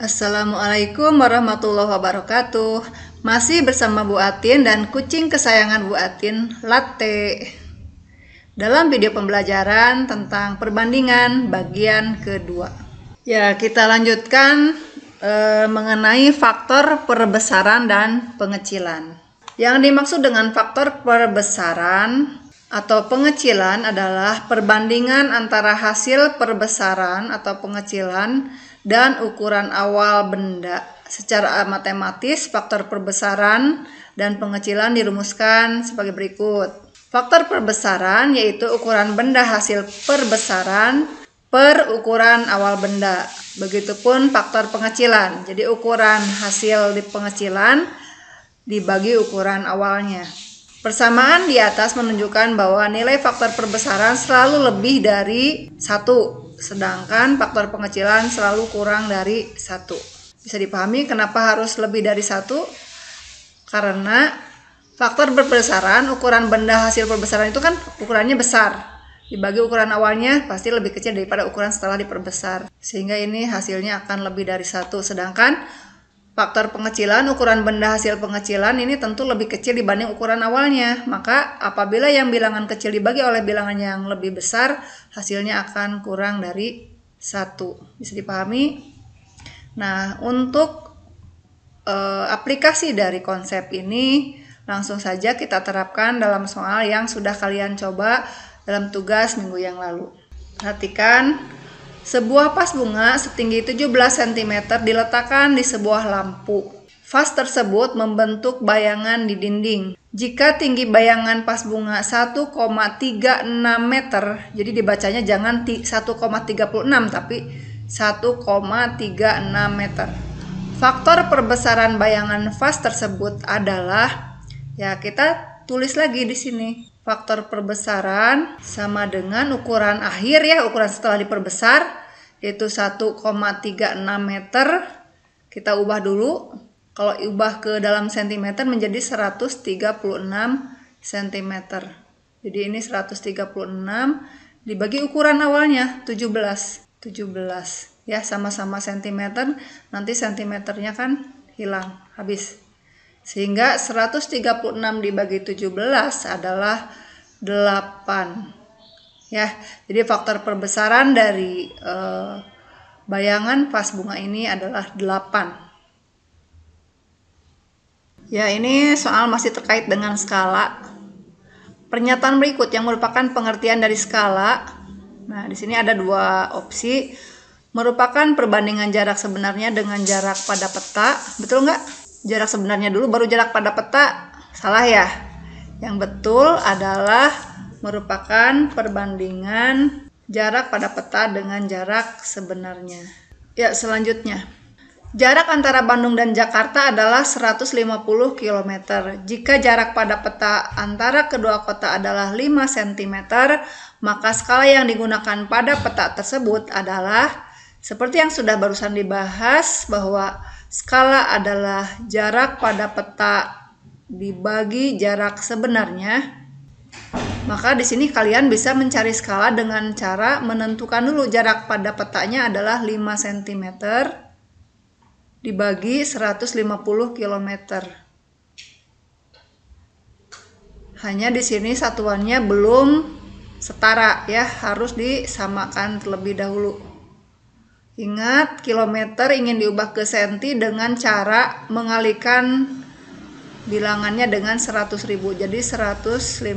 Assalamualaikum warahmatullahi wabarakatuh. Masih bersama Bu Atin dan kucing kesayangan Bu Atin, Latte. Dalam video pembelajaran tentang perbandingan bagian kedua. Ya, kita lanjutkan e, mengenai faktor perbesaran dan pengecilan. Yang dimaksud dengan faktor perbesaran atau pengecilan adalah perbandingan antara hasil perbesaran atau pengecilan dan ukuran awal benda. Secara matematis, faktor perbesaran dan pengecilan dirumuskan sebagai berikut. Faktor perbesaran yaitu ukuran benda hasil perbesaran per ukuran awal benda. Begitupun faktor pengecilan. Jadi ukuran hasil di pengecilan dibagi ukuran awalnya. Persamaan di atas menunjukkan bahwa nilai faktor perbesaran selalu lebih dari satu, sedangkan faktor pengecilan selalu kurang dari satu. Bisa dipahami kenapa harus lebih dari satu? Karena faktor perbesaran ukuran benda hasil perbesaran itu kan ukurannya besar. Dibagi ukuran awalnya pasti lebih kecil daripada ukuran setelah diperbesar. Sehingga ini hasilnya akan lebih dari satu. Sedangkan Faktor pengecilan ukuran benda hasil pengecilan ini tentu lebih kecil dibanding ukuran awalnya. Maka apabila yang bilangan kecil dibagi oleh bilangan yang lebih besar, hasilnya akan kurang dari satu. Bisa dipahami? Nah, untuk e, aplikasi dari konsep ini langsung saja kita terapkan dalam soal yang sudah kalian coba dalam tugas minggu yang lalu. Perhatikan sebuah pas bunga setinggi 17 cm diletakkan di sebuah lampu. Vas tersebut membentuk bayangan di dinding. Jika tinggi bayangan pas bunga 1,36 meter, jadi dibacanya jangan 1,36 tapi 1,36 meter. Faktor perbesaran bayangan vas tersebut adalah ya kita tulis lagi di sini faktor perbesaran sama dengan ukuran akhir ya, ukuran setelah diperbesar yaitu 1,36 meter. Kita ubah dulu. Kalau ubah ke dalam cm menjadi 136 cm. Jadi ini 136 dibagi ukuran awalnya 17. 17 ya sama-sama cm Nanti cm-nya kan hilang, habis. Sehingga 136 dibagi 17 adalah 8. Ya, jadi faktor perbesaran dari eh, bayangan vas bunga ini adalah 8. Ya, ini soal masih terkait dengan skala. Pernyataan berikut yang merupakan pengertian dari skala. Nah, di sini ada dua opsi. Merupakan perbandingan jarak sebenarnya dengan jarak pada peta. Betul nggak? jarak sebenarnya dulu baru jarak pada peta salah ya yang betul adalah merupakan perbandingan jarak pada peta dengan jarak sebenarnya ya selanjutnya Jarak antara Bandung dan Jakarta adalah 150 km. Jika jarak pada peta antara kedua kota adalah 5 cm, maka skala yang digunakan pada peta tersebut adalah seperti yang sudah barusan dibahas bahwa Skala adalah jarak pada peta dibagi jarak sebenarnya. Maka di sini kalian bisa mencari skala dengan cara menentukan dulu jarak pada petanya adalah 5 cm dibagi 150 km. Hanya di sini satuannya belum setara ya, harus disamakan terlebih dahulu. Ingat, kilometer ingin diubah ke senti dengan cara mengalikan bilangannya dengan 100.000. Jadi 150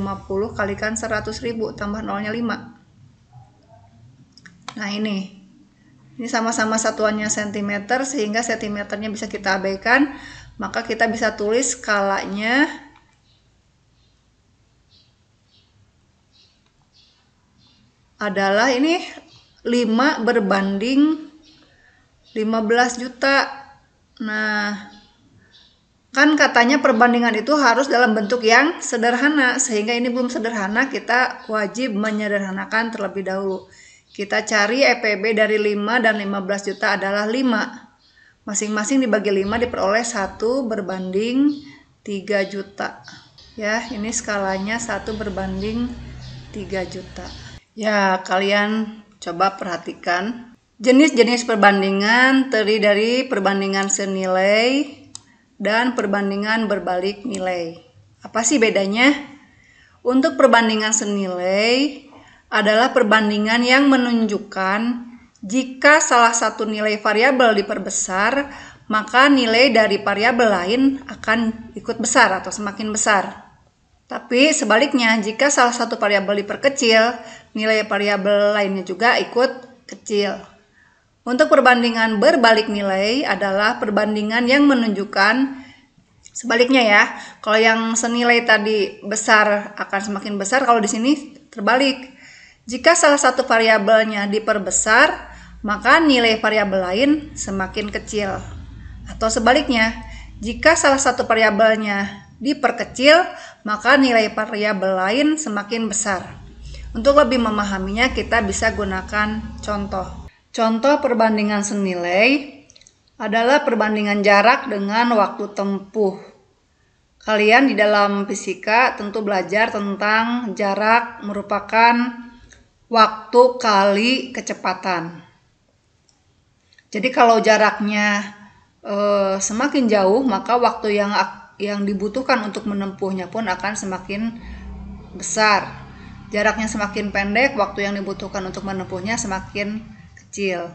kalikan 100.000 tambah nolnya 5. Nah, ini. Ini sama-sama satuannya sentimeter sehingga sentimeternya bisa kita abaikan, maka kita bisa tulis skalanya adalah ini 5 berbanding 15 juta. Nah, kan katanya perbandingan itu harus dalam bentuk yang sederhana sehingga ini belum sederhana kita wajib menyederhanakan terlebih dahulu. Kita cari EPB dari 5 dan 15 juta adalah 5. Masing-masing dibagi 5 diperoleh 1 berbanding 3 juta. Ya, ini skalanya 1 berbanding 3 juta. Ya, kalian coba perhatikan Jenis-jenis perbandingan terdiri dari perbandingan senilai dan perbandingan berbalik nilai. Apa sih bedanya? Untuk perbandingan senilai adalah perbandingan yang menunjukkan jika salah satu nilai variabel diperbesar, maka nilai dari variabel lain akan ikut besar atau semakin besar. Tapi sebaliknya, jika salah satu variabel diperkecil, nilai variabel lainnya juga ikut kecil. Untuk perbandingan berbalik nilai adalah perbandingan yang menunjukkan sebaliknya ya. Kalau yang senilai tadi besar akan semakin besar, kalau di sini terbalik. Jika salah satu variabelnya diperbesar, maka nilai variabel lain semakin kecil. Atau sebaliknya, jika salah satu variabelnya diperkecil, maka nilai variabel lain semakin besar. Untuk lebih memahaminya, kita bisa gunakan contoh. Contoh perbandingan senilai adalah perbandingan jarak dengan waktu tempuh. Kalian di dalam fisika tentu belajar tentang jarak merupakan waktu kali kecepatan. Jadi kalau jaraknya e, semakin jauh, maka waktu yang yang dibutuhkan untuk menempuhnya pun akan semakin besar. Jaraknya semakin pendek, waktu yang dibutuhkan untuk menempuhnya semakin kecil.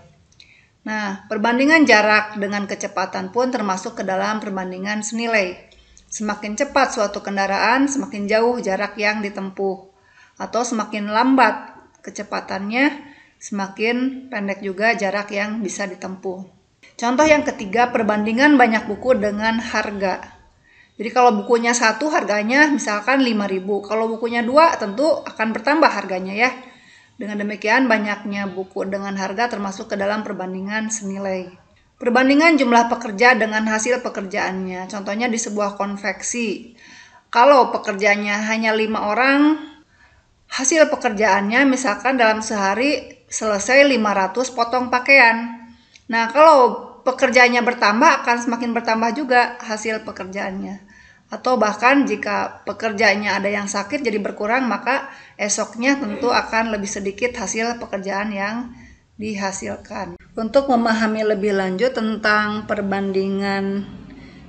Nah, perbandingan jarak dengan kecepatan pun termasuk ke dalam perbandingan senilai. Semakin cepat suatu kendaraan, semakin jauh jarak yang ditempuh. Atau semakin lambat kecepatannya, semakin pendek juga jarak yang bisa ditempuh. Contoh yang ketiga, perbandingan banyak buku dengan harga. Jadi kalau bukunya satu harganya misalkan 5000 kalau bukunya dua tentu akan bertambah harganya ya. Dengan demikian, banyaknya buku dengan harga termasuk ke dalam perbandingan senilai. Perbandingan jumlah pekerja dengan hasil pekerjaannya, contohnya di sebuah konveksi. Kalau pekerjanya hanya lima orang, hasil pekerjaannya misalkan dalam sehari selesai 500 potong pakaian. Nah, kalau pekerjanya bertambah akan semakin bertambah juga hasil pekerjaannya atau bahkan jika pekerjaannya ada yang sakit jadi berkurang maka esoknya tentu akan lebih sedikit hasil pekerjaan yang dihasilkan. Untuk memahami lebih lanjut tentang perbandingan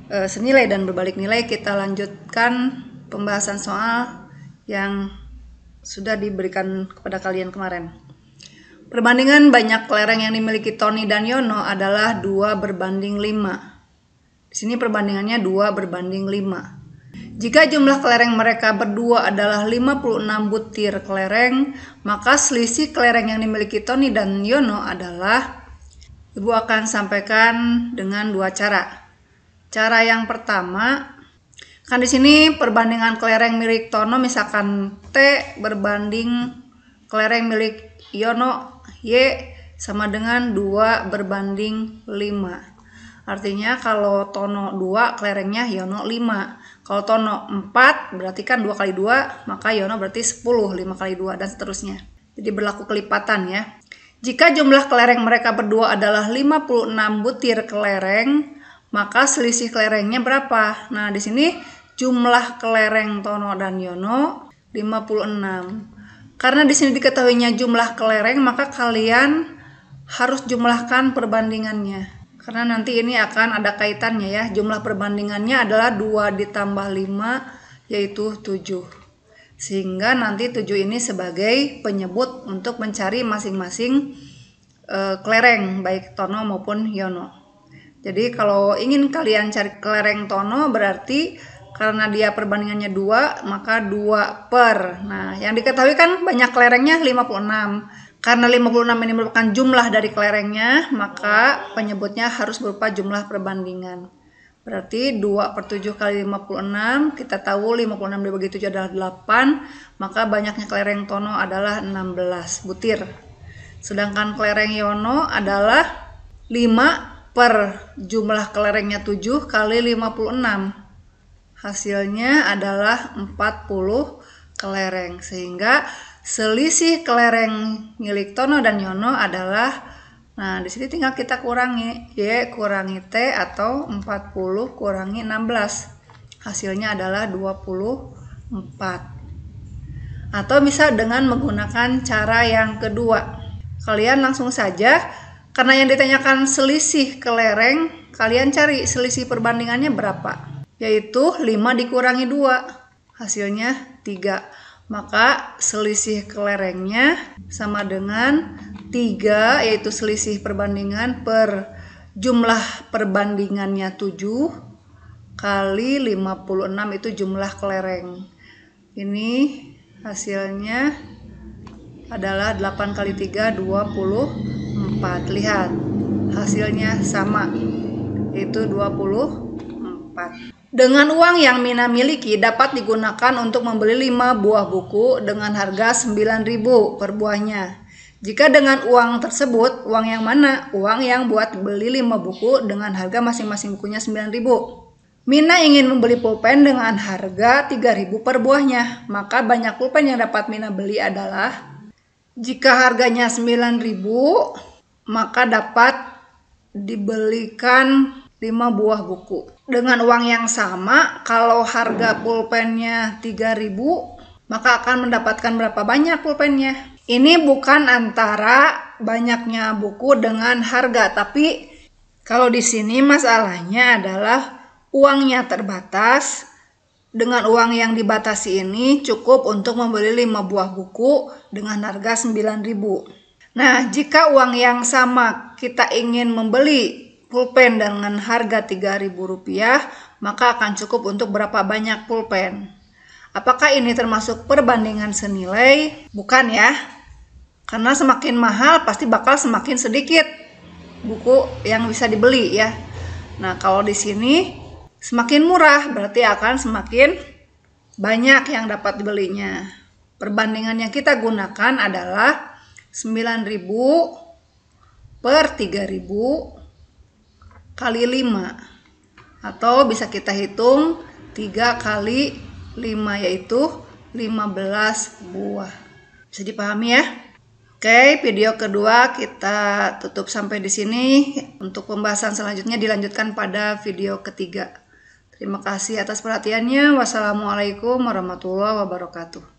e, senilai dan berbalik nilai kita lanjutkan pembahasan soal yang sudah diberikan kepada kalian kemarin. Perbandingan banyak lereng yang dimiliki Tony dan Yono adalah 2 berbanding 5 di sini perbandingannya 2 berbanding 5. Jika jumlah kelereng mereka berdua adalah 56 butir kelereng, maka selisih kelereng yang dimiliki Tony dan Yono adalah Ibu akan sampaikan dengan dua cara. Cara yang pertama, kan di sini perbandingan kelereng milik Tono misalkan T berbanding kelereng milik Yono Y sama dengan 2 berbanding 5. Artinya kalau tono 2 kelerengnya Yono 5. Kalau tono 4 berarti kan 2 kali 2 maka Yono berarti 10, 5 kali 2 dan seterusnya. Jadi berlaku kelipatan ya. Jika jumlah kelereng mereka berdua adalah 56 butir kelereng, maka selisih kelerengnya berapa? Nah, di sini jumlah kelereng Tono dan Yono 56. Karena di sini diketahuinya jumlah kelereng, maka kalian harus jumlahkan perbandingannya. Karena nanti ini akan ada kaitannya ya. Jumlah perbandingannya adalah 2 ditambah 5 yaitu 7. Sehingga nanti 7 ini sebagai penyebut untuk mencari masing-masing e, kelereng baik Tono maupun Yono. Jadi kalau ingin kalian cari kelereng Tono berarti karena dia perbandingannya 2 maka 2 per nah yang diketahui kan banyak kelerengnya 56 karena 56 ini merupakan jumlah dari kelerengnya, maka penyebutnya harus berupa jumlah perbandingan. Berarti 2 per 7 kali 56, kita tahu 56 dibagi 7 adalah 8, maka banyaknya kelereng Tono adalah 16 butir. Sedangkan kelereng Yono adalah 5 per jumlah kelerengnya 7 kali 56. Hasilnya adalah 40 kelereng, sehingga Selisih kelereng milik Tono dan Yono adalah Nah, di sini tinggal kita kurangi Y kurangi T atau 40 kurangi 16. Hasilnya adalah 24. Atau bisa dengan menggunakan cara yang kedua. Kalian langsung saja, karena yang ditanyakan selisih kelereng, kalian cari selisih perbandingannya berapa. Yaitu 5 dikurangi 2. Hasilnya 3 maka selisih kelerengnya sama dengan 3 yaitu selisih perbandingan per jumlah perbandingannya 7 kali 56 itu jumlah kelereng. Ini hasilnya adalah 8 kali 3 24. Lihat hasilnya sama yaitu 24. Dengan uang yang Mina miliki dapat digunakan untuk membeli 5 buah buku dengan harga 9.000 per buahnya. Jika dengan uang tersebut, uang yang mana? Uang yang buat beli 5 buku dengan harga masing-masing bukunya 9.000. Mina ingin membeli pulpen dengan harga 3.000 per buahnya, maka banyak pulpen yang dapat Mina beli adalah jika harganya 9.000, maka dapat dibelikan 5 buah buku. Dengan uang yang sama, kalau harga pulpennya 3000, maka akan mendapatkan berapa banyak pulpennya. Ini bukan antara banyaknya buku dengan harga, tapi kalau di sini masalahnya adalah uangnya terbatas. Dengan uang yang dibatasi ini cukup untuk membeli 5 buah buku dengan harga 9000. Nah, jika uang yang sama kita ingin membeli pulpen dengan harga Rp3.000, maka akan cukup untuk berapa banyak pulpen. Apakah ini termasuk perbandingan senilai? Bukan ya. Karena semakin mahal pasti bakal semakin sedikit buku yang bisa dibeli ya. Nah, kalau di sini semakin murah berarti akan semakin banyak yang dapat dibelinya. Perbandingan yang kita gunakan adalah 9.000 per 3.000 kali 5 atau bisa kita hitung 3 kali 5 yaitu 15 buah. Bisa dipahami ya? Oke, video kedua kita tutup sampai di sini. Untuk pembahasan selanjutnya dilanjutkan pada video ketiga. Terima kasih atas perhatiannya. Wassalamualaikum warahmatullahi wabarakatuh.